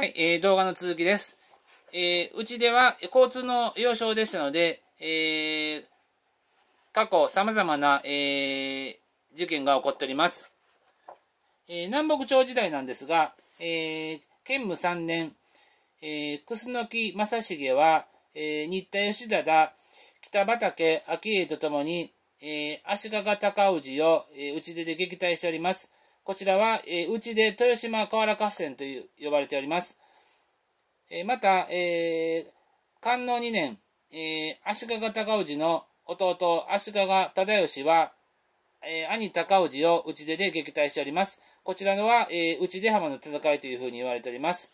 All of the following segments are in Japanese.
はい、えー、動画の続きです。えー、うちでは交通の要衝でしたので、えー、過去さまざまな、えー、事件が起こっております。えー、南北朝時代なんですが、えー、建武3年、えー、楠木正成は、えー、新田義忠、北畠昭恵とともに、えー、足利尊氏を、えー、打ち出で撃退しております。こちらは、えー、うちで豊島河原合戦という呼ばれております。えー、また、えー、観音2年、えー、足利尊氏の弟、足利忠義は、えー、兄高氏を内出で撃退しております。こちらのは、えー、内出浜の戦いというふうに言われております。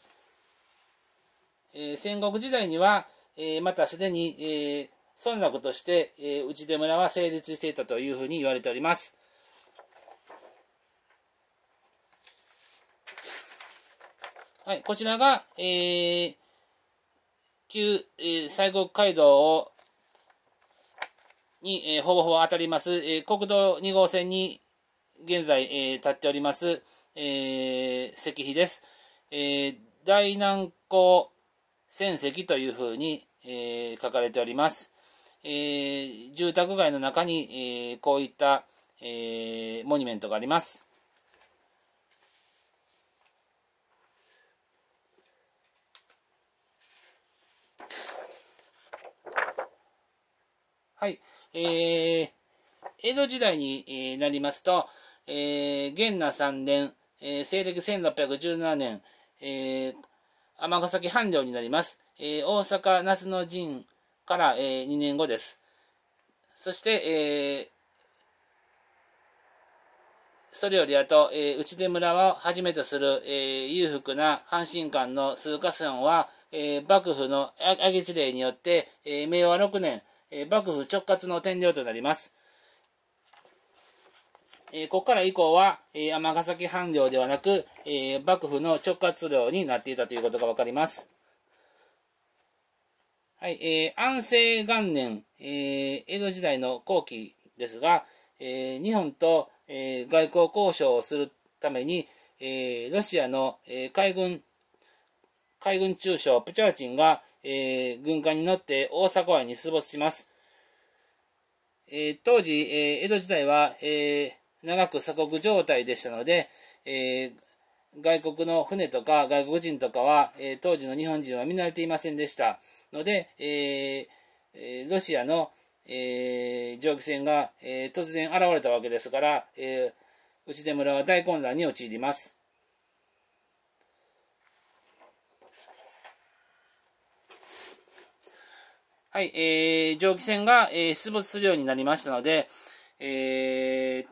えー、戦国時代には、えー、またすでに、えー、村落として、えー、内出村は成立していたというふうに言われております。はい、こちらが、えー、旧、えー、西国街道を、に、えー、ほぼほぼ当たります、えー、国道2号線に現在、えー、立っております、えー、石碑です。えー、大南港戦石というふうに、えー、書かれております。えー、住宅街の中に、えー、こういった、えー、モニュメントがあります。はい。えー、江戸時代になりますと、えー、元那三年、えー、西暦1617年、えー、尼崎藩領になります。えー、大阪夏の陣から、えー、2年後です。そして、えー、それよりあと、えー、内出村をはじめとする、えー、裕福な阪神間の数か村は、えー、幕府の明智令によって、えー、明和6年、えー、幕府直轄の天領となります。えー、ここから以降は、えー、尼崎藩領ではなく、えー、幕府の直轄領になっていたということがわかります。はい、えー、安政元年、えー、江戸時代の後期ですが、えー、日本と、えー、外交交渉をするために、えー、ロシアの、えー、海軍、海軍中将プチャーチンが、えー、軍艦に乗って大阪湾に出没します。えー、当時、えー、江戸時代は、えー、長く鎖国状態でしたので、え外国の船とか外国人とかは、え当時の日本人は見慣れていませんでしたので、えロシアの、え蒸気船が、え突然現れたわけですから、え内出村は大混乱に陥ります。はい、えー、蒸気船が、えー、出没するようになりましたので、え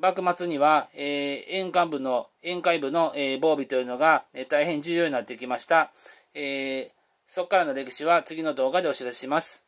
ー、幕末には、えー、沿岸部の、沿海部の、えー、防備というのが、えー、大変重要になってきました。えー、そこからの歴史は次の動画でお知らせします。